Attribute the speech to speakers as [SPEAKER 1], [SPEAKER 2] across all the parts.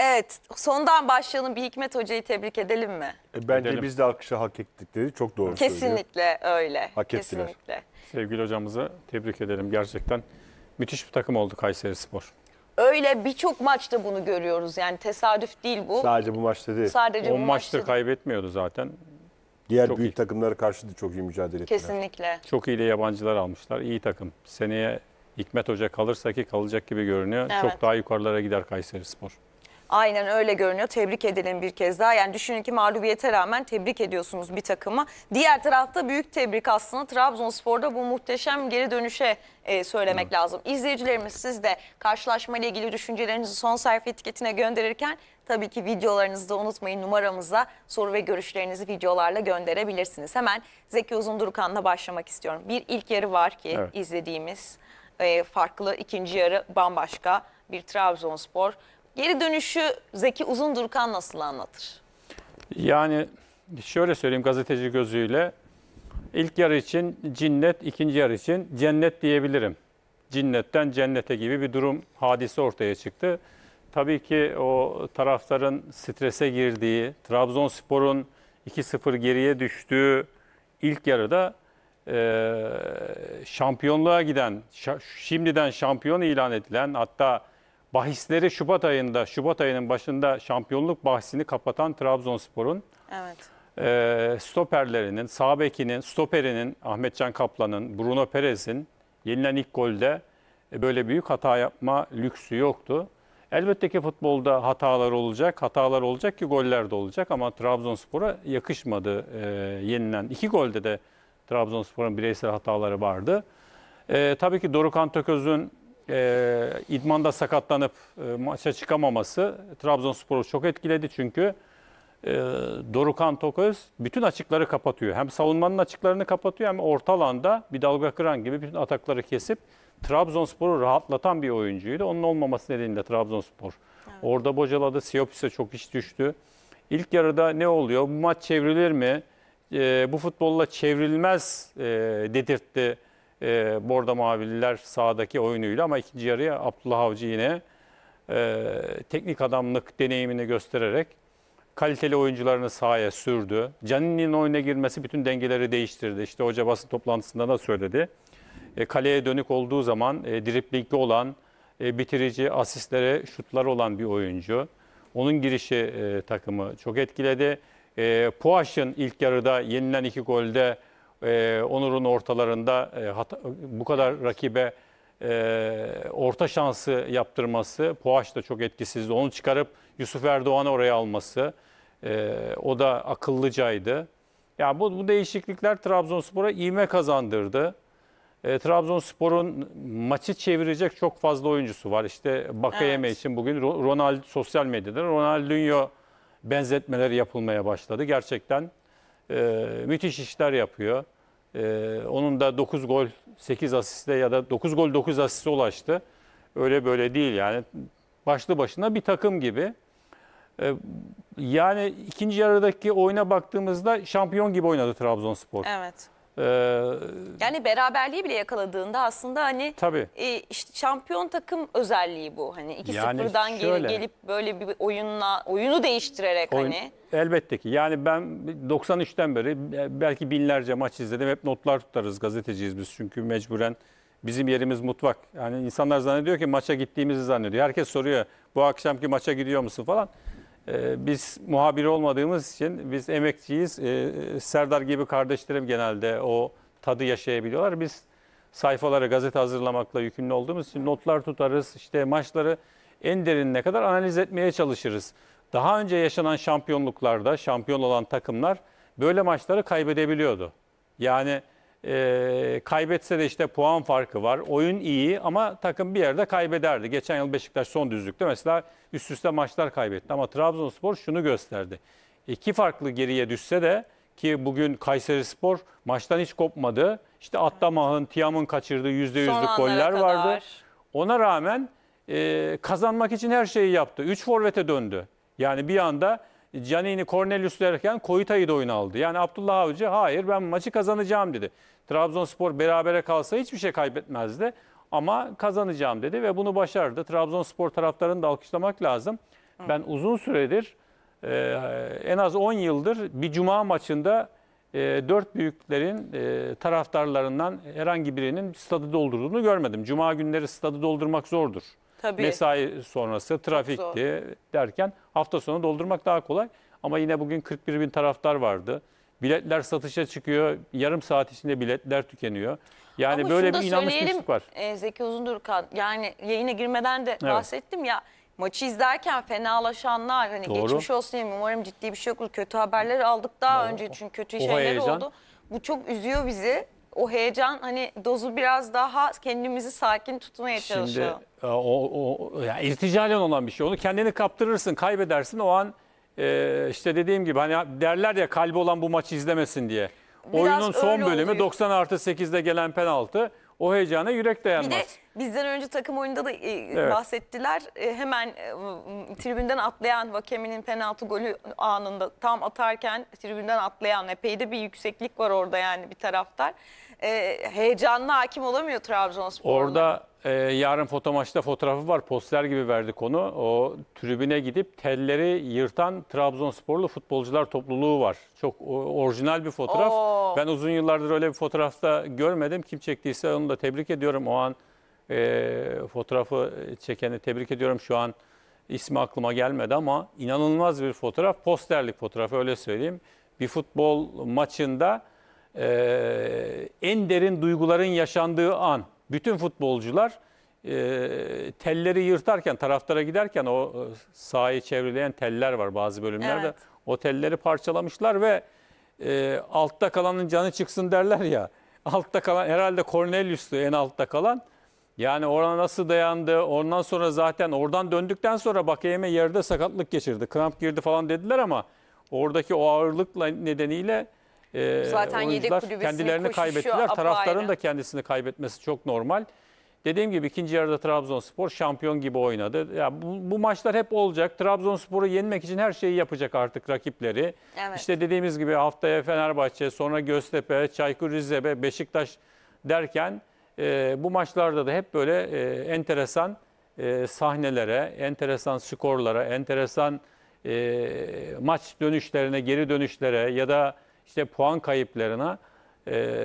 [SPEAKER 1] Evet, sondan başlayalım. Bir Hikmet Hoca'yı tebrik edelim mi?
[SPEAKER 2] E, bence Edelim. biz de alkışa hak ettik dedi. Çok doğru söylüyor. Kesinlikle
[SPEAKER 1] öyle. Hak ettiler. Kesinlikle.
[SPEAKER 2] Sevgili hocamızı tebrik edelim. Gerçekten müthiş bir takım oldu Kayseri Spor.
[SPEAKER 1] Öyle birçok maçta bunu görüyoruz. Yani tesadüf değil bu. Sadece
[SPEAKER 2] bu maçta değil. Sadece 10 bu maçta maçtır kaybetmiyordu zaten. Diğer Çok büyük iyi. takımlara karşı da çok iyi mücadele ettiler.
[SPEAKER 1] Kesinlikle.
[SPEAKER 2] Çok iyi de yabancılar almışlar. İyi takım. Seneye Hikmet Hoca kalırsa ki kalacak gibi görünüyor. Evet. Çok daha yukarılara gider Kayseri Spor.
[SPEAKER 1] Aynen öyle görünüyor. Tebrik edelim bir kez daha. Yani düşünün ki mağlubiyete rağmen tebrik ediyorsunuz bir takımı. Diğer tarafta büyük tebrik aslında Trabzonspor'da bu muhteşem geri dönüşe e, söylemek evet. lazım. İzleyicilerimiz siz de karşılaşma ile ilgili düşüncelerinizi son sayfa etiketine gönderirken tabii ki videolarınızı da unutmayın numaramıza soru ve görüşlerinizi videolarla gönderebilirsiniz. Hemen Zeki Uzundurukan'la başlamak istiyorum. Bir ilk yarı var ki evet. izlediğimiz e, farklı ikinci yarı bambaşka bir Trabzonspor Geri dönüşü Zeki uzun durkan nasıl anlatır?
[SPEAKER 2] Yani şöyle söyleyeyim gazeteci gözüyle. İlk yarı için cinnet, ikinci yarı için cennet diyebilirim. Cinnetten cennete gibi bir durum hadise ortaya çıktı. Tabii ki o taraftarın strese girdiği, Trabzonspor'un 2-0 geriye düştüğü ilk yarıda e, şampiyonluğa giden, şimdiden şampiyon ilan edilen hatta bahisleri Şubat ayında, Şubat ayının başında şampiyonluk bahisini kapatan Trabzonspor'un Evet. e, stoperlerinin, sağ bekinin, stoperinin, Ahmetcan Kaplan'ın, Bruno Perez'in yenilen ilk golde e, böyle büyük hata yapma lüksü yoktu. Elbette ki futbolda hatalar olacak, hatalar olacak ki goller de olacak ama Trabzonspor'a yakışmadı e, yenilen. iki golde de Trabzonspor'un bireysel hataları vardı. E, tabii ki Dorukhan Tököz'ün e, ee, idmanda sakatlanıp e, maça çıkamaması Trabzonspor'u çok etkiledi çünkü e, Dorukan Toköz bütün açıkları kapatıyor. Hem savunmanın açıklarını kapatıyor hem orta alanda bir dalga kıran gibi bütün atakları kesip Trabzonspor'u rahatlatan bir oyuncuydu. Onun olmaması nedeniyle Trabzonspor. Evet. Orada bocaladı. Siopis'e çok iş düştü. İlk yarıda ne oluyor? Bu maç çevrilir mi? E, bu futbolla çevrilmez e, dedirtti e, Bordo Mavililer sahadaki oyunuyla ama ikinci yarıya Abdullah Avcı yine e, teknik adamlık deneyimini göstererek kaliteli oyuncularını sahaya sürdü. Canini'nin oyuna girmesi bütün dengeleri değiştirdi. İşte hoca basın toplantısında da söyledi. E, kaleye dönük olduğu zaman e, driplingli olan, e, bitirici, asistlere şutlar olan bir oyuncu. Onun girişi e, takımı çok etkiledi. E, Puaş'ın ilk yarıda yenilen iki golde e, Onur'un ortalarında e, hata, bu kadar rakibe e, orta şansı yaptırması, Poğaç da çok etkisizdi. Onu çıkarıp Yusuf Erdoğan'ı oraya alması, e, o da akıllıcaydı. Yani bu, bu değişiklikler Trabzonspor'a iğme kazandırdı. E, Trabzonspor'un maçı çevirecek çok fazla oyuncusu var. İşte Bakayeme evet. için bugün Ronald sosyal medyada Ronaldinho benzetmeleri yapılmaya başladı. Gerçekten e, müthiş işler yapıyor. E, onun da 9 gol 8 asiste ya da 9 gol 9 asiste ulaştı. Öyle böyle değil yani. Başlı başına bir takım gibi. E, yani ikinci yarıdaki oyuna baktığımızda şampiyon gibi oynadı Trabzonspor. Evet. Ee,
[SPEAKER 1] yani beraberliği bile yakaladığında aslında hani tabii. E, işte şampiyon takım özelliği bu. Hani 2-0'dan yani gelip böyle bir oyunla oyunu değiştirerek oyun, hani.
[SPEAKER 2] Elbette ki. Yani ben 93'ten beri belki binlerce maç izledim. Hep notlar tutarız gazeteciyiz biz çünkü mecburen bizim yerimiz mutfak. Yani insanlar zannediyor ki maça gittiğimizi zannediyor. Herkes soruyor bu akşamki maça gidiyor musun falan. Ee, biz muhabir olmadığımız için biz emekçiyiz. Ee, Serdar gibi kardeşlerim genelde o tadı yaşayabiliyorlar. Biz sayfaları gazete hazırlamakla yükümlü olduğumuz için notlar tutarız. İşte maçları en derinine kadar analiz etmeye çalışırız. Daha önce yaşanan şampiyonluklarda şampiyon olan takımlar böyle maçları kaybedebiliyordu. Yani e, kaybetse de işte puan farkı var. Oyun iyi ama takım bir yerde kaybederdi. Geçen yıl Beşiktaş son düzlükte mesela üst üste maçlar kaybetti. Ama Trabzonspor şunu gösterdi. İki farklı geriye düşse de ki bugün Kayseri Spor maçtan hiç kopmadı. İşte Attamah'ın, Tiam'ın kaçırdığı yüzde %100'lük goller kadar. vardı. Ona rağmen e, kazanmak için her şeyi yaptı. Üç forvete döndü. Yani bir anda Canini Cornelius derken Koyuta'yı da oyuna aldı. Yani Abdullah Avcı hayır ben maçı kazanacağım dedi. Trabzonspor berabere kalsa hiçbir şey kaybetmezdi ama kazanacağım dedi ve bunu başardı. Trabzonspor taraftarını da alkışlamak lazım. Ben uzun süredir e, en az 10 yıldır bir cuma maçında e, dört büyüklerin e, taraftarlarından herhangi birinin stadı doldurduğunu görmedim. Cuma günleri stadı doldurmak zordur. Tabii. Mesai sonrası trafikti derken hafta sonu doldurmak daha kolay. Ama yine bugün 41 bin taraftar vardı. Biletler satışa çıkıyor. Yarım saat içinde biletler tükeniyor. Yani Ama böyle bir inanış inanmışlık var.
[SPEAKER 1] E, Zeki Uzundurkan yani yayına girmeden de evet. bahsettim ya maçı izlerken fenalaşanlar hani Doğru. geçmiş olsun diye umarım ciddi bir şey yoktur. Kötü haberler aldık daha Doğru. önce çünkü kötü o şeyler heyecan. oldu. Bu çok üzüyor bizi. O heyecan hani dozu biraz daha kendimizi sakin tutmaya Şimdi, çalışalım
[SPEAKER 2] o, o yani irticalen olan bir şey. Onu kendini kaptırırsın, kaybedersin. O an e, işte dediğim gibi hani derler ya kalbi olan bu maçı izlemesin diye. Biraz Oyunun son bölümü oluyor. 90 artı 8'de gelen penaltı. O heyecana yürek dayanmaz. Bir de
[SPEAKER 1] Bizden önce takım oyunda da e, evet. bahsettiler. E, hemen e, tribünden atlayan Vakemi'nin penaltı golü anında tam atarken tribünden atlayan epey de bir yükseklik var orada yani bir taraftar. E, heyecanla hakim olamıyor Trabzonspor.
[SPEAKER 2] Orada e, yarın foto maçta fotoğrafı var. Poster gibi verdik onu. O tribüne gidip telleri yırtan Trabzonsporlu futbolcular topluluğu var. Çok orijinal bir fotoğraf. Oo. Ben uzun yıllardır öyle bir fotoğrafta görmedim. Kim çektiyse onu da tebrik ediyorum. O an ee, e, fotoğrafı çekeni tebrik ediyorum. Şu an ismi aklıma gelmedi ama inanılmaz bir fotoğraf. Posterlik fotoğrafı öyle söyleyeyim. Bir futbol maçında e, en derin duyguların yaşandığı an. Bütün futbolcular e, telleri yırtarken, taraftara giderken o e, sahayı çevreleyen teller var bazı bölümlerde. Evet. O telleri parçalamışlar ve e, altta kalanın canı çıksın derler ya. Altta kalan herhalde Cornelius'tu en altta kalan. Yani orada nasıl dayandı? Ondan sonra zaten oradan döndükten sonra Bakayeme yerde sakatlık geçirdi. Kramp girdi falan dediler ama oradaki o ağırlıkla nedeniyle e, zaten oyuncular kendilerini kaybettiler. Taraftarın da kendisini kaybetmesi çok normal. Dediğim gibi ikinci yarıda Trabzonspor şampiyon gibi oynadı. Ya bu, bu maçlar hep olacak. Trabzonspor'u yenmek için her şeyi yapacak artık rakipleri. Evet. İşte dediğimiz gibi haftaya Fenerbahçe, sonra Göztepe, Çaykur Rize'be, Beşiktaş derken e, bu maçlarda da hep böyle e, enteresan e, sahnelere, enteresan skorlara, enteresan e, maç dönüşlerine, geri dönüşlere ya da işte puan kayıplarına e,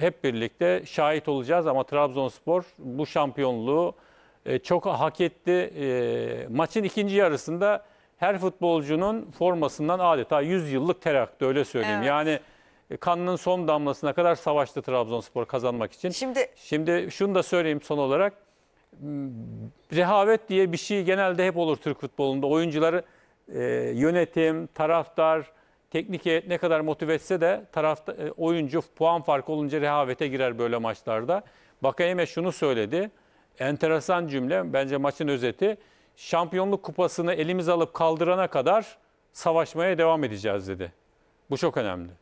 [SPEAKER 2] hep birlikte şahit olacağız. Ama Trabzonspor bu şampiyonluğu e, çok hak etti. E, maçın ikinci yarısında her futbolcunun formasından adeta 100 yıllık teraktı öyle söyleyeyim. Evet. Yani e, kanının son damlasına kadar savaştı Trabzonspor kazanmak için. Şimdi şimdi şunu da söyleyeyim son olarak. Hmm, rehavet diye bir şey genelde hep olur Türk futbolunda. Oyuncuları e, yönetim, taraftar, teknik heyet ne kadar motive etse de tarafta e, oyuncu puan farkı olunca rehavete girer böyle maçlarda. Bakayeme şunu söyledi. Enteresan cümle bence maçın özeti. Şampiyonluk kupasını elimiz alıp kaldırana kadar savaşmaya devam edeceğiz dedi. Bu çok önemli.